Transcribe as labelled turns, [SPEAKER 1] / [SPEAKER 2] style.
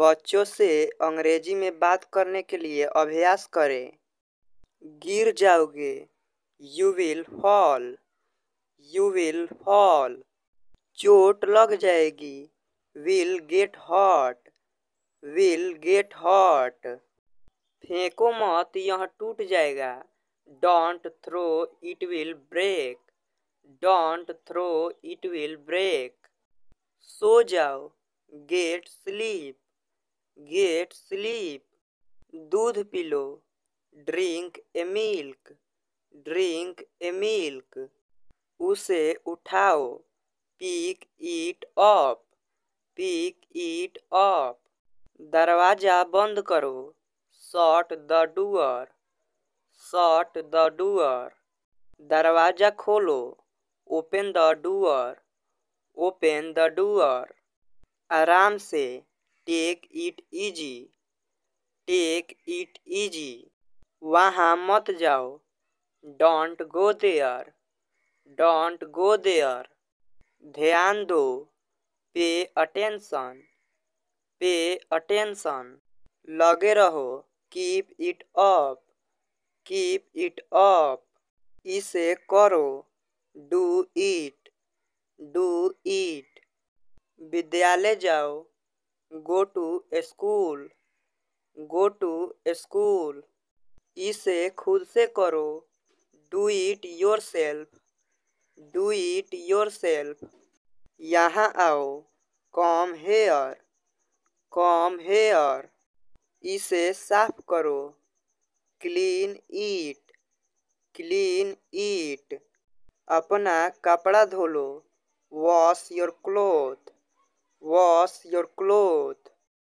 [SPEAKER 1] बच्चों से अंग्रेजी में बात करने के लिए अभ्यास करें गिर जाओगे you will fall you will fall चोट लग जाएगी will get hot will get hot फेंको मत यह टूट जाएगा don't throw it will break don't throw it will break सो जाओ गेट स्लीप गेट स्लीप दूध पी लो drink a milk drink a milk उसे उठाओ pick it up pick it up दरवाजा बंद करो shut the door shut the door दरवाजा खोलो open the doer open the door आराम से take it easy take it easy वहाँ मत जाओ don't go there don't go there ध्यान दो पे अटेंशन पे अटेंशन लगे रहो keep it up keep it up इसे करो डू इट डू इट विद्यालय जाओ go to school go to school इसे खुद से करो do it yourself do it yourself यहाँ आओ कॉम हेयर कॉम हेयर इसे साफ करो क्लीन इट क्लीन इट अपना कपड़ा धो लो वॉश योर क्लोथ